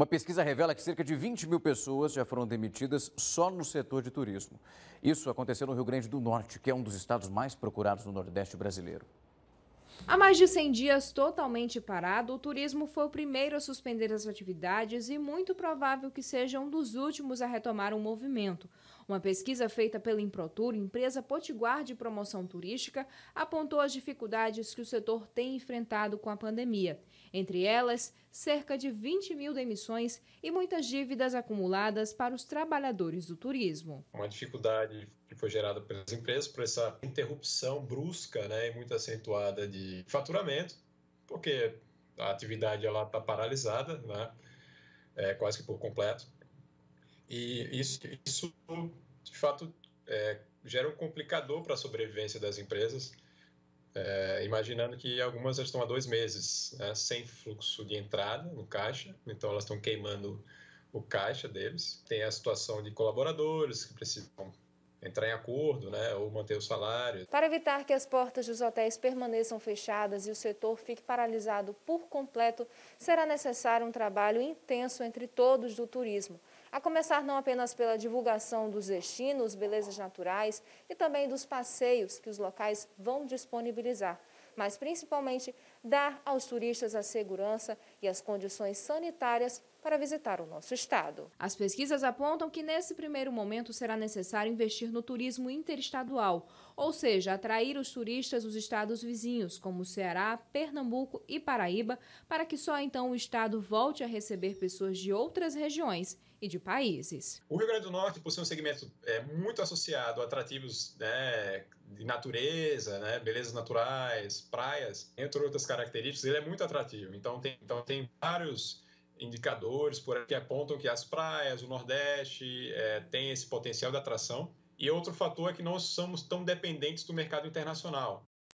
Uma pesquisa revela que cerca de 20 mil pessoas já foram demitidas só no setor de turismo. Isso aconteceu no Rio Grande do Norte, que é um dos estados mais procurados no Nordeste brasileiro. Há mais de 100 dias totalmente parado, o turismo foi o primeiro a suspender as atividades e muito provável que seja um dos últimos a retomar o um movimento. Uma pesquisa feita pela Improtur, empresa potiguar de promoção turística, apontou as dificuldades que o setor tem enfrentado com a pandemia. Entre elas, cerca de 20 mil demissões e muitas dívidas acumuladas para os trabalhadores do turismo. Uma dificuldade foi gerado pelas empresas por essa interrupção brusca né, e muito acentuada de faturamento, porque a atividade está paralisada, né, é, quase que por completo. E isso, isso de fato, é, gera um complicador para a sobrevivência das empresas, é, imaginando que algumas já estão há dois meses né, sem fluxo de entrada no caixa, então elas estão queimando o caixa deles. Tem a situação de colaboradores que precisam entrar em acordo, né, ou manter o salário. Para evitar que as portas dos hotéis permaneçam fechadas e o setor fique paralisado por completo, será necessário um trabalho intenso entre todos do turismo. A começar não apenas pela divulgação dos destinos, belezas naturais e também dos passeios que os locais vão disponibilizar, mas principalmente dar aos turistas a segurança e as condições sanitárias para visitar o nosso estado. As pesquisas apontam que nesse primeiro momento será necessário investir no turismo interestadual, ou seja, atrair os turistas dos estados vizinhos, como Ceará, Pernambuco e Paraíba, para que só então o estado volte a receber pessoas de outras regiões e de países. O Rio Grande do Norte possui um segmento é, muito associado a atrativos né, de natureza, né, belezas naturais, praias, entre outras características, ele é muito atrativo. Então tem, então, tem vários indicadores por aqui que apontam que as praias, o Nordeste, é, tem esse potencial de atração. E outro fator é que não somos tão dependentes do mercado internacional.